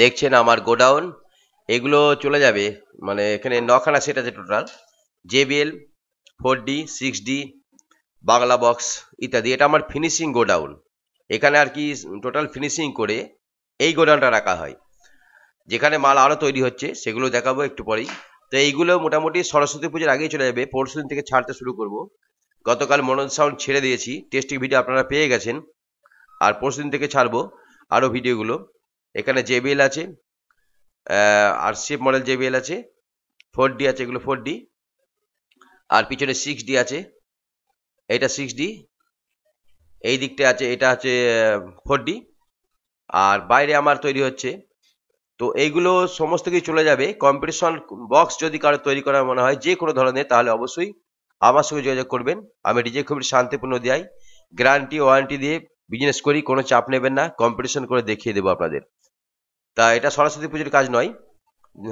দেখছেন আমার গোডাউন এগুলো চলে যাবে মানে এখানে নখানা সেট আছে total JBL four D six D Bangla box ইত্যাদি এটা আমার ফিনিশিং গোডাউন এখানে আর কি টোটাল ফিনিশিং করে এই গোডাউনটা রাখা হয় যেখানে মাল আরও তৈরি হচ্ছে সেগুলো দেখাবো একটু পরেই তো এইগুলো মোটামুটি সরস্বতী পুজোর আগেই চলে যাবে পরশু দিন থেকে ছাড়তে শুরু করব গতকাল মনোজ সাউন্ড ছেড়ে দিয়েছি টেস্টিং ভিডিও আপনারা পেয়ে গেছেন আর পরশু দিন থেকে ছাড়বো আরও ভিডিওগুলো এখানে জেবিএল আছে আর সিপ মডেল জেবিএল আছে ফোর ডি আছে এগুলো ফোর ডি আর পিছনে সিক্স ডি আছে এটা সিক্স ডি এই দিকটা আছে এটা আছে ফোর ডি আর বাইরে আমার তৈরি হচ্ছে তো এইগুলো সমস্ত কিছু চলে যাবে কম্পিটিশন বক্স যদি কারো তৈরি করার মনে হয় যে কোনো ধরনের তাহলে অবশ্যই আমার সঙ্গে যোগাযোগ করবেন আমি ডিজে খুবই শান্তিপূর্ণ দেয় গ্যারান্টি ওয়ারেন্টি দিয়ে বিজনেস করি কোনো চাপ নেবেন না কম্পিটিশন করে দেখিয়ে দেবো আপনাদের তা এটা সরস্বতী পুজোর কাজ নয়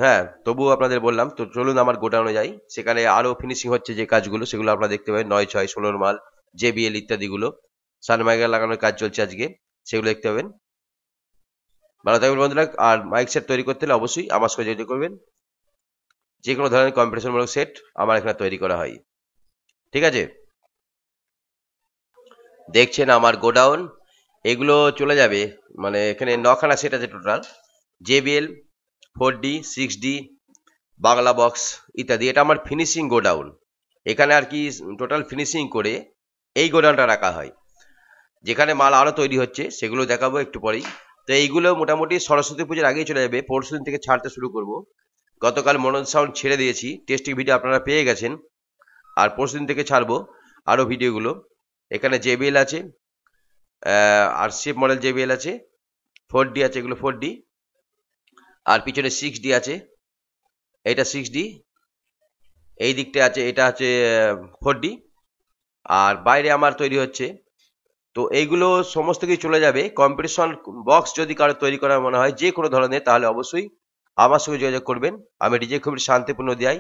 হ্যাঁ তবুও আপনাদের বললাম তো চলুন আমার গোডাউনে যাই সেখানে আরও ফিনিশিং হচ্ছে যে কাজগুলো সেগুলো আপনারা দেখতে পাবেন নয় ছয় ষোলোর মাল জেবিএল ইত্যাদিগুলো সানমাইকা লাগানোর কাজ চলছে আজকে সেগুলো দেখতে পাবেন ভালো থাকবেন বন্ধুরা আর মাইক সেট তৈরি করতে হলে অবশ্যই আমার সঙ্গে যেটা করবেন যে কোনো ধরনের কম্পিটিশনমূলক সেট আমার এখানে তৈরি করা হয় ঠিক আছে দেখছেন আমার গোডাউন এগুলো চলে যাবে মানে এখানে নখানা সেট আছে total JBL four D six D Bangla box ইত্যাদি এটা আমার ফিনিশিং গোডাউন এখানে আর কি টোটাল ফিনিশিং করে এই গোডাউনটা রাখা হয় যেখানে মাল আরও তৈরি হচ্ছে সেগুলো দেখাবো একটু পরেই তো এইগুলো মোটামুটি সরস্বতী পুজোর আগেই চলে যাবে পরশু দিন থেকে ছাড়তে শুরু করব গতকাল মনোজ সাউন্ড ছেড়ে দিয়েছি টেস্টিং ভিডিও আপনারা পেয়ে গেছেন আর পরশু দিন থেকে ছাড়বো আরও ভিডিওগুলো এখানে জেবিএল আছে আর সেফ মডেল জেবিএল আছে ফোর ডি আছে এগুলো ফোর ডি আর পিছনে সিক্স ডি আছে এটা সিক্স ডি এই দিকটা আছে এটা আছে ফোর ডি আর বাইরে আমার তৈরি হচ্ছে তো এইগুলো সমস্ত কিছু চলে যাবে কম্পিটিশন বক্স যদি কারো তৈরি করার মনে হয় যে কোনো ধরনের তাহলে অবশ্যই আমার সঙ্গে যোগাযোগ করবেন আমি নিজে খুবই শান্তিপূর্ণ দেয়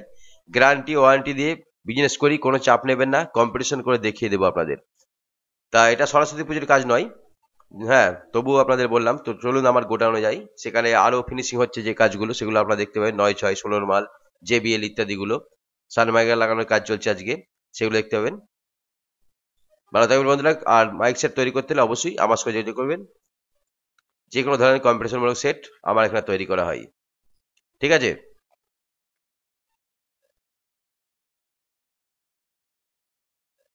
গ্যারান্টি ওয়ারেন্টি দিয়ে বিজনেস করি কোনো চাপ নেবেন না কম্পিটিশন করে দেখিয়ে দেবো আপনাদের তা এটা সরস্বতী পুজোর কাজ নয় হ্যাঁ তবুও আপনাদের বললাম তো চলুন আমার গোডাউনে যাই সেখানে আরো ফিনিশিং হচ্ছে যে কাজগুলো সেগুলো আপনারা দেখতে পাবেন নয় ছয় ষোলোর মাল জেবিএল ইত্যাদিগুলো সানমাইকা লাগানোর কাজ চলছে আজকে সেগুলো দেখতে পাবেন ভালো থাকবেন বন্ধুরা আর মাইক সেট তৈরি করতে হলে অবশ্যই আমার সঙ্গে যোগাযোগ করবেন যে কোনো ধরনের কম্পিটিশনমূলক সেট আমার এখানে তৈরি করা হয় ঠিক আছে